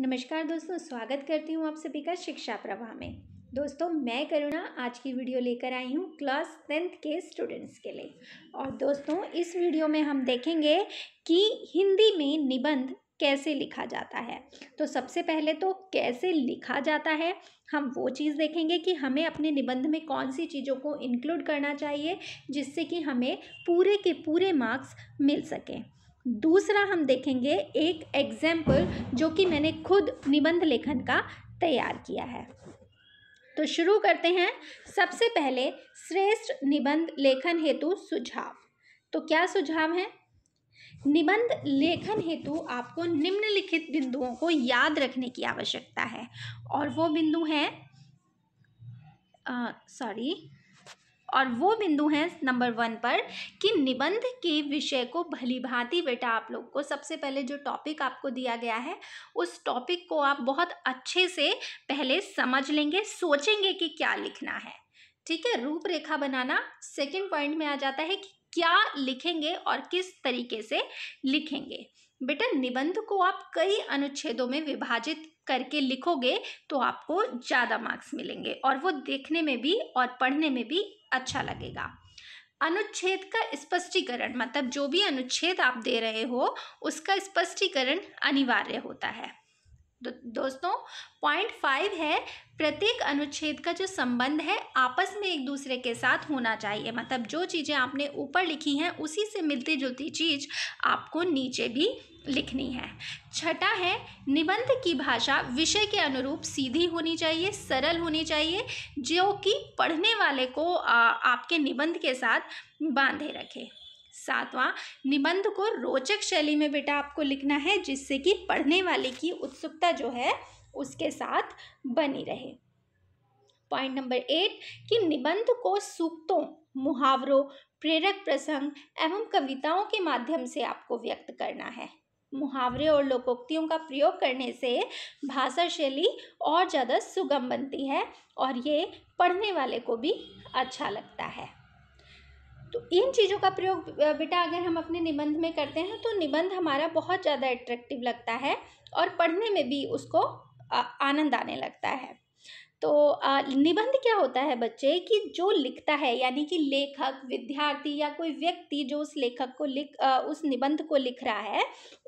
नमस्कार दोस्तों स्वागत करती हूँ आप सभी का शिक्षा प्रवाह में दोस्तों मैं करुणा आज की वीडियो लेकर आई हूँ क्लास टेंथ के स्टूडेंट्स के लिए और दोस्तों इस वीडियो में हम देखेंगे कि हिंदी में निबंध कैसे लिखा जाता है तो सबसे पहले तो कैसे लिखा जाता है हम वो चीज़ देखेंगे कि हमें अपने निबंध में कौन सी चीज़ों को इंक्लूड करना चाहिए जिससे कि हमें पूरे के पूरे मार्क्स मिल सकें दूसरा हम देखेंगे एक एग्जाम्पल जो कि मैंने खुद निबंध लेखन का तैयार किया है तो शुरू करते हैं सबसे पहले श्रेष्ठ निबंध लेखन हेतु सुझाव तो क्या सुझाव है निबंध लेखन हेतु आपको निम्नलिखित बिंदुओं को याद रखने की आवश्यकता है और वो बिंदु हैं सॉरी और वो बिंदु हैं नंबर वन पर कि निबंध के विषय को भली भांति बेटा आप लोग को सबसे पहले जो टॉपिक आपको दिया गया है उस टॉपिक को आप बहुत अच्छे से पहले समझ लेंगे सोचेंगे कि क्या लिखना है ठीक है रूपरेखा बनाना सेकेंड पॉइंट में आ जाता है कि क्या लिखेंगे और किस तरीके से लिखेंगे बेटा निबंध को आप कई अनुच्छेदों में विभाजित करके लिखोगे तो आपको ज़्यादा मार्क्स मिलेंगे और वो देखने में भी और पढ़ने में भी अच्छा लगेगा अनुच्छेद का स्पष्टीकरण मतलब जो भी अनुच्छेद आप दे रहे हो उसका स्पष्टीकरण अनिवार्य होता है दो, दोस्तों पॉइंट फाइव है प्रत्येक अनुच्छेद का जो संबंध है आपस में एक दूसरे के साथ होना चाहिए मतलब जो चीज़ें आपने ऊपर लिखी हैं उसी से मिलती जुलती चीज़ आपको नीचे भी लिखनी है छठा है निबंध की भाषा विषय के अनुरूप सीधी होनी चाहिए सरल होनी चाहिए जो कि पढ़ने वाले को आपके निबंध के साथ बांधे रखे सातवां निबंध को रोचक शैली में बेटा आपको लिखना है जिससे कि पढ़ने वाले की उत्सुकता जो है उसके साथ बनी रहे पॉइंट नंबर एट कि निबंध को सूक्तों मुहावरों प्रेरक प्रसंग एवं कविताओं के माध्यम से आपको व्यक्त करना है मुहावरे और लोकोक्तियों का प्रयोग करने से भाषा शैली और ज़्यादा सुगम बनती है और ये पढ़ने वाले को भी अच्छा लगता है तो इन चीज़ों का प्रयोग बेटा अगर हम अपने निबंध में करते हैं तो निबंध हमारा बहुत ज़्यादा एट्रैक्टिव लगता है और पढ़ने में भी उसको आनंद आने लगता है तो निबंध क्या होता है बच्चे कि जो लिखता है यानी कि लेखक विद्यार्थी या कोई व्यक्ति जो उस लेखक को लिख उस निबंध को लिख रहा है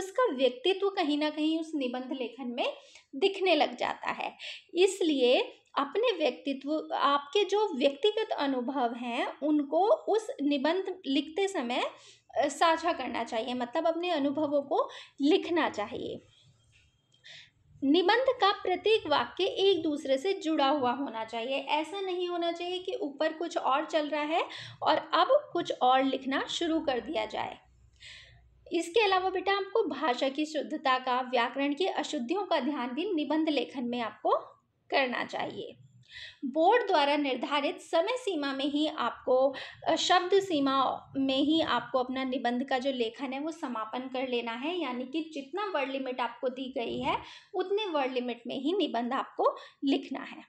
उसका व्यक्तित्व तो कहीं ना कहीं उस निबंध लेखन में दिखने लग जाता है इसलिए अपने व्यक्तित्व आपके जो व्यक्तिगत अनुभव हैं उनको उस निबंध लिखते समय साझा करना चाहिए मतलब अपने अनुभवों को लिखना चाहिए निबंध का प्रत्येक वाक्य एक दूसरे से जुड़ा हुआ होना चाहिए ऐसा नहीं होना चाहिए कि ऊपर कुछ और चल रहा है और अब कुछ और लिखना शुरू कर दिया जाए इसके अलावा बेटा आपको भाषा की शुद्धता का व्याकरण की अशुद्धियों का ध्यान भी निबंध लेखन में आपको करना चाहिए बोर्ड द्वारा निर्धारित समय सीमा में ही आपको शब्द सीमा में ही आपको अपना निबंध का जो लेखन है वो समापन कर लेना है यानी कि जितना वर्ड लिमिट आपको दी गई है उतने वर्ड लिमिट में ही निबंध आपको लिखना है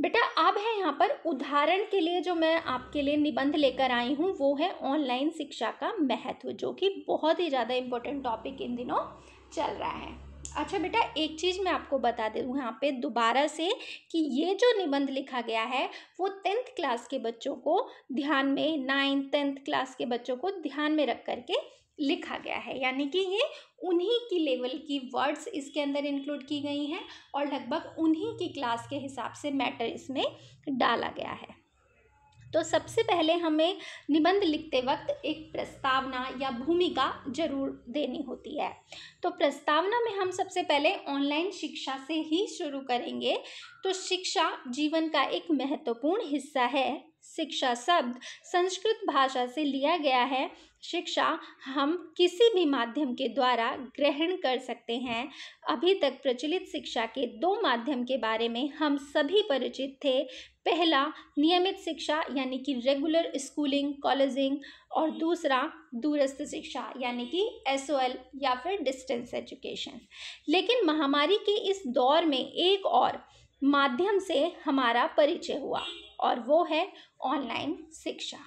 बेटा अब है यहाँ पर उदाहरण के लिए जो मैं आपके लिए निबंध लेकर आई हूँ वो है ऑनलाइन शिक्षा का महत्व जो कि बहुत ही ज़्यादा इम्पोर्टेंट टॉपिक इन दिनों चल रहा है अच्छा बेटा एक चीज़ मैं आपको बता दूँ यहाँ पे दोबारा से कि ये जो निबंध लिखा गया है वो टेंथ क्लास के बच्चों को ध्यान में नाइन्थ टेंथ क्लास के बच्चों को ध्यान में रख करके लिखा गया है यानी कि ये उन्हीं की लेवल की वर्ड्स इसके अंदर इंक्लूड की गई हैं और लगभग उन्हीं की क्लास के हिसाब से मैटर इसमें डाला गया है तो सबसे पहले हमें निबंध लिखते वक्त एक प्रस्तावना या भूमिका जरूर देनी होती है तो प्रस्तावना में हम सबसे पहले ऑनलाइन शिक्षा से ही शुरू करेंगे तो शिक्षा जीवन का एक महत्वपूर्ण हिस्सा है शिक्षा शब्द संस्कृत भाषा से लिया गया है शिक्षा हम किसी भी माध्यम के द्वारा ग्रहण कर सकते हैं अभी तक प्रचलित शिक्षा के दो माध्यम के बारे में हम सभी परिचित थे पहला नियमित शिक्षा यानी कि रेगुलर स्कूलिंग कॉलेजिंग और दूसरा दूरस्थ शिक्षा यानी कि एस या फिर डिस्टेंस एजुकेशन लेकिन महामारी के इस दौर में एक और माध्यम से हमारा परिचय हुआ और वो है ऑनलाइन शिक्षा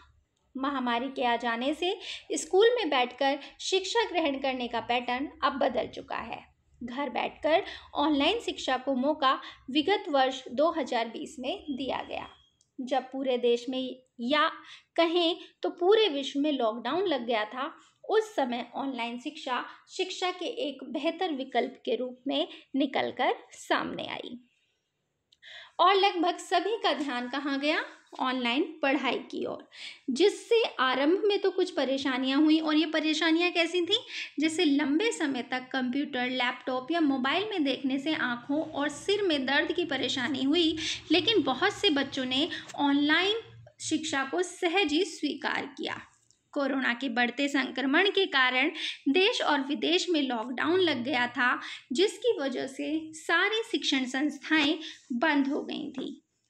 महामारी के आ जाने से स्कूल में बैठकर शिक्षा ग्रहण करने का पैटर्न अब बदल चुका है घर बैठकर ऑनलाइन शिक्षा को मौका विगत वर्ष 2020 में दिया गया जब पूरे देश में या कहें तो पूरे विश्व में लॉकडाउन लग गया था उस समय ऑनलाइन शिक्षा शिक्षा के एक बेहतर विकल्प के रूप में निकलकर सामने आई और लगभग सभी का ध्यान कहाँ गया ऑनलाइन पढ़ाई की ओर जिससे आरंभ में तो कुछ परेशानियां हुई और ये परेशानियां कैसी थी जैसे लंबे समय तक कंप्यूटर लैपटॉप या मोबाइल में देखने से आँखों और सिर में दर्द की परेशानी हुई लेकिन बहुत से बच्चों ने ऑनलाइन शिक्षा को सहज ही स्वीकार किया कोरोना के बढ़ते संक्रमण के कारण देश और विदेश में लॉकडाउन लग गया था जिसकी वजह से सारी शिक्षण संस्थाएं बंद हो गई थी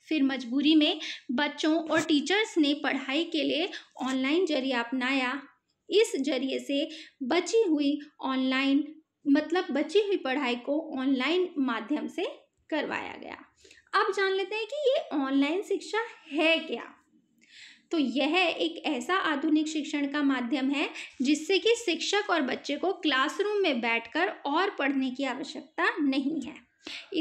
फिर मजबूरी में बच्चों और टीचर्स ने पढ़ाई के लिए ऑनलाइन जरिया अपनाया इस जरिए से बची हुई ऑनलाइन मतलब बची हुई पढ़ाई को ऑनलाइन माध्यम से करवाया गया अब जान लेते हैं कि ये ऑनलाइन शिक्षा है क्या तो यह एक ऐसा आधुनिक शिक्षण का माध्यम है जिससे कि शिक्षक और बच्चे को क्लासरूम में बैठकर और पढ़ने की आवश्यकता नहीं है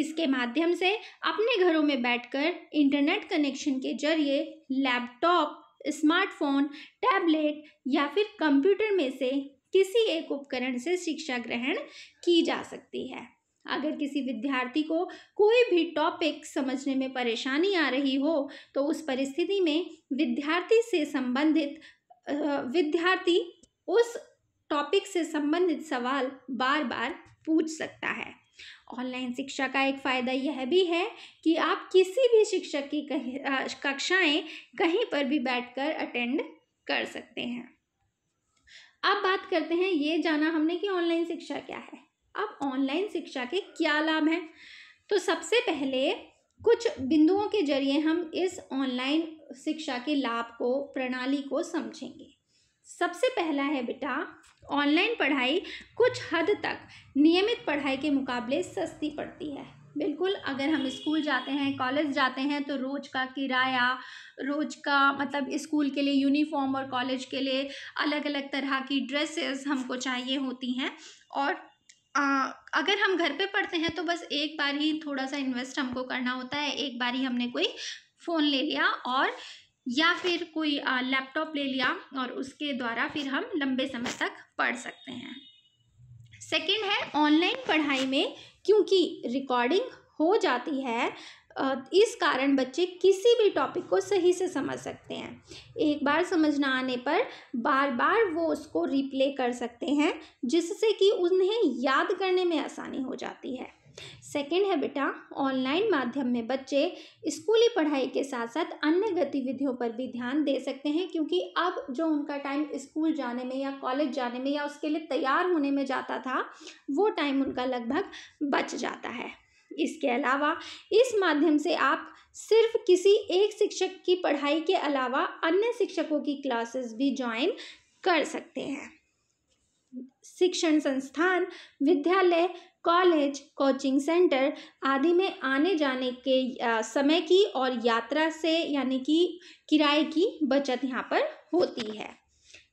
इसके माध्यम से अपने घरों में बैठकर इंटरनेट कनेक्शन के जरिए लैपटॉप स्मार्टफोन टैबलेट या फिर कंप्यूटर में से किसी एक उपकरण से शिक्षा ग्रहण की जा सकती है अगर किसी विद्यार्थी को कोई भी टॉपिक समझने में परेशानी आ रही हो तो उस परिस्थिति में विद्यार्थी से संबंधित विद्यार्थी उस टॉपिक से संबंधित सवाल बार बार पूछ सकता है ऑनलाइन शिक्षा का एक फ़ायदा यह भी है कि आप किसी भी शिक्षक की कहीं कक्षाएं कहीं पर भी बैठकर अटेंड कर सकते हैं अब बात करते हैं ये जाना हमने कि ऑनलाइन शिक्षा क्या है अब ऑनलाइन शिक्षा के क्या लाभ हैं तो सबसे पहले कुछ बिंदुओं के जरिए हम इस ऑनलाइन शिक्षा के लाभ को प्रणाली को समझेंगे सबसे पहला है बेटा ऑनलाइन पढ़ाई कुछ हद तक नियमित पढ़ाई के मुकाबले सस्ती पड़ती है बिल्कुल अगर हम स्कूल जाते हैं कॉलेज जाते हैं तो रोज़ का किराया रोज़ का मतलब स्कूल के लिए यूनिफॉर्म और कॉलेज के लिए अलग अलग तरह की ड्रेसेस हमको चाहिए होती हैं और आ, अगर हम घर पे पढ़ते हैं तो बस एक बार ही थोड़ा सा इन्वेस्ट हमको करना होता है एक बार ही हमने कोई फ़ोन ले लिया और या फिर कोई लैपटॉप ले लिया और उसके द्वारा फिर हम लंबे समय तक पढ़ सकते हैं सेकेंड है ऑनलाइन पढ़ाई में क्योंकि रिकॉर्डिंग हो जाती है इस कारण बच्चे किसी भी टॉपिक को सही से समझ सकते हैं एक बार समझना आने पर बार बार वो उसको रिप्ले कर सकते हैं जिससे कि उन्हें याद करने में आसानी हो जाती है सेकेंड है बेटा ऑनलाइन माध्यम में बच्चे स्कूली पढ़ाई के साथ साथ अन्य गतिविधियों पर भी ध्यान दे सकते हैं क्योंकि अब जो उनका टाइम स्कूल जाने में या कॉलेज जाने में या उसके लिए तैयार होने में जाता था वो टाइम उनका लगभग बच जाता है इसके अलावा इस माध्यम से आप सिर्फ किसी एक शिक्षक की पढ़ाई के अलावा अन्य शिक्षकों की क्लासेस भी ज्वाइन कर सकते हैं शिक्षण संस्थान विद्यालय कॉलेज कोचिंग सेंटर आदि में आने जाने के समय की और यात्रा से यानी कि किराए की बचत यहाँ पर होती है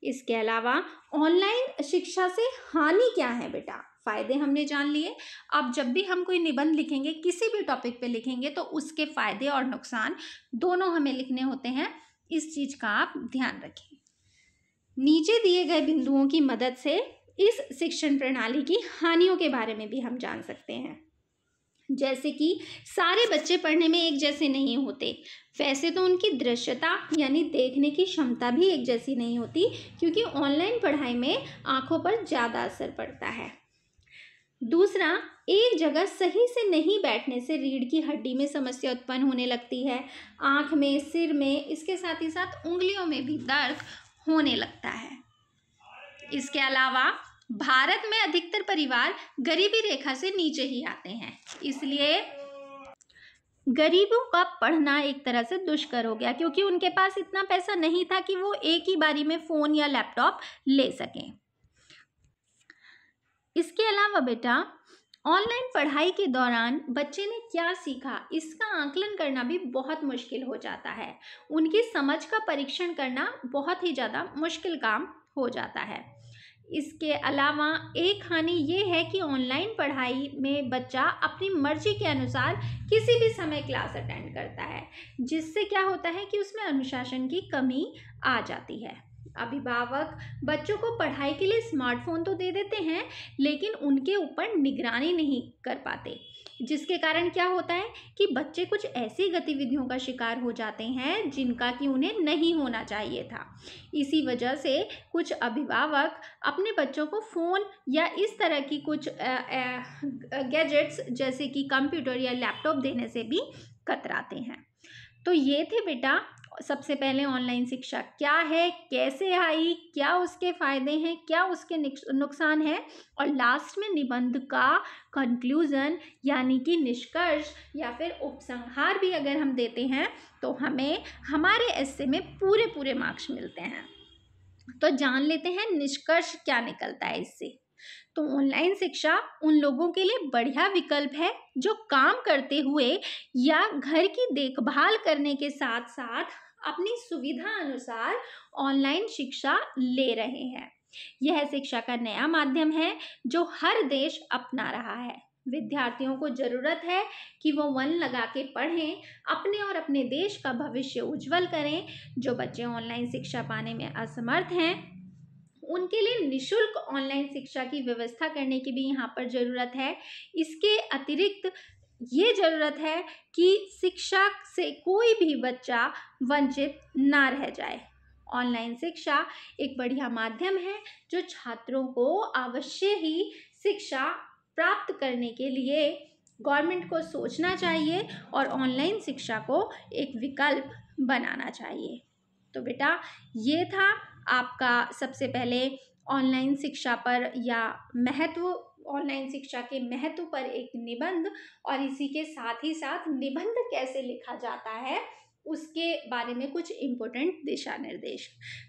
इसके अलावा ऑनलाइन शिक्षा से हानि क्या है बेटा फ़ायदे हमने जान लिए अब जब भी हम कोई निबंध लिखेंगे किसी भी टॉपिक पे लिखेंगे तो उसके फ़ायदे और नुकसान दोनों हमें लिखने होते हैं इस चीज़ का आप ध्यान रखें नीचे दिए गए बिंदुओं की मदद से इस शिक्षण प्रणाली की हानियों के बारे में भी हम जान सकते हैं जैसे कि सारे बच्चे पढ़ने में एक जैसे नहीं होते वैसे तो उनकी दृश्यता यानी देखने की क्षमता भी एक जैसी नहीं होती क्योंकि ऑनलाइन पढ़ाई में आंखों पर ज़्यादा असर पड़ता है दूसरा एक जगह सही से नहीं बैठने से रीढ़ की हड्डी में समस्या उत्पन्न होने लगती है आँख में सिर में इसके साथ ही साथ उंगलियों में भी दर्द होने लगता है इसके अलावा भारत में अधिकतर परिवार गरीबी रेखा से नीचे ही आते हैं इसलिए गरीबों का पढ़ना एक तरह से दुष्कर हो गया क्योंकि उनके पास इतना पैसा नहीं था कि वो एक ही बारी में फ़ोन या लैपटॉप ले सकें इसके अलावा बेटा ऑनलाइन पढ़ाई के दौरान बच्चे ने क्या सीखा इसका आंकलन करना भी बहुत मुश्किल हो जाता है उनकी समझ का परीक्षण करना बहुत ही ज़्यादा मुश्किल काम हो जाता है इसके अलावा एक हानि ये है कि ऑनलाइन पढ़ाई में बच्चा अपनी मर्जी के अनुसार किसी भी समय क्लास अटेंड करता है जिससे क्या होता है कि उसमें अनुशासन की कमी आ जाती है अभिभावक बच्चों को पढ़ाई के लिए स्मार्टफोन तो दे देते हैं लेकिन उनके ऊपर निगरानी नहीं कर पाते जिसके कारण क्या होता है कि बच्चे कुछ ऐसी गतिविधियों का शिकार हो जाते हैं जिनका कि उन्हें नहीं होना चाहिए था इसी वजह से कुछ अभिभावक अपने बच्चों को फ़ोन या इस तरह की कुछ गैजेट्स जैसे कि कंप्यूटर या लैपटॉप देने से भी कतराते हैं तो ये थे बेटा सबसे पहले ऑनलाइन शिक्षा क्या है कैसे आई क्या उसके फ़ायदे हैं क्या उसके नुकसान है और लास्ट में निबंध का कंक्लूज़न यानी कि निष्कर्ष या फिर उपसंहार भी अगर हम देते हैं तो हमें हमारे ऐसे में पूरे पूरे मार्क्स मिलते हैं तो जान लेते हैं निष्कर्ष क्या निकलता है इससे तो ऑनलाइन शिक्षा उन लोगों के लिए बढ़िया विकल्प है जो काम करते हुए या घर की देखभाल करने के साथ साथ अपनी सुविधा अनुसार ऑनलाइन शिक्षा ले रहे हैं यह शिक्षा का नया माध्यम है जो हर देश अपना रहा है विद्यार्थियों को जरूरत है कि वो वन लगा के पढ़ें अपने और अपने देश का भविष्य उज्जवल करें जो बच्चे ऑनलाइन शिक्षा पाने में असमर्थ हैं उनके लिए निशुल्क ऑनलाइन शिक्षा की व्यवस्था करने की भी यहाँ पर ज़रूरत है इसके अतिरिक्त ये ज़रूरत है कि शिक्षा से कोई भी बच्चा वंचित ना रह जाए ऑनलाइन शिक्षा एक बढ़िया माध्यम है जो छात्रों को अवश्य ही शिक्षा प्राप्त करने के लिए गवर्नमेंट को सोचना चाहिए और ऑनलाइन शिक्षा को एक विकल्प बनाना चाहिए तो बेटा ये था आपका सबसे पहले ऑनलाइन शिक्षा पर या महत्व ऑनलाइन शिक्षा के महत्व पर एक निबंध और इसी के साथ ही साथ निबंध कैसे लिखा जाता है उसके बारे में कुछ इम्पोर्टेंट दिशा निर्देश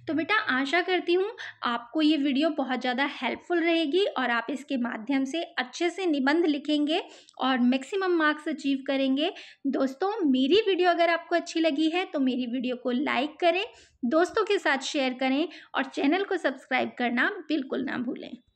तो बेटा आशा करती हूँ आपको ये वीडियो बहुत ज़्यादा हेल्पफुल रहेगी और आप इसके माध्यम से अच्छे से निबंध लिखेंगे और मैक्सिमम मार्क्स अचीव करेंगे दोस्तों मेरी वीडियो अगर आपको अच्छी लगी है तो मेरी वीडियो को लाइक करें दोस्तों के साथ शेयर करें और चैनल को सब्सक्राइब करना बिल्कुल ना भूलें